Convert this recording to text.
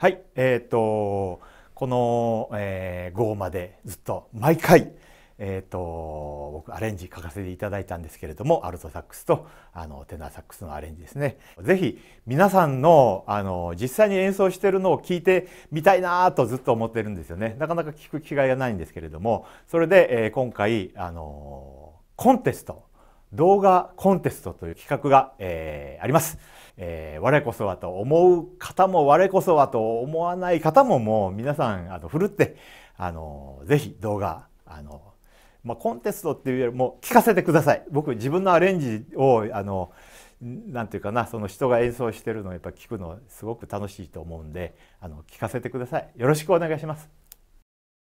はい、えっ、ー、とこの、えー、号までずっと毎回、えっ、ー、と僕アレンジ書かせていただいたんですけれどもアルトサックスとあのテナーサックスのアレンジですね。ぜひ皆さんのあの実際に演奏してるのを聞いてみたいなとずっと思ってるんですよね。なかなか聞く機会がないんですけれどもそれで、えー、今回あのコンテスト動画コンテストという企画が、えー、あります。えー、我こそはと思う方も我こそはと思わない方ももう皆さんあのふるってあのぜひ動画あの、まあ、コンテストっていうよりも聞かせてください僕自分のアレンジをあのなんていうかなその人が演奏してるのをやっぱ聞くのすごく楽しいと思うんであの聞かせてくださいよろしくお願いします。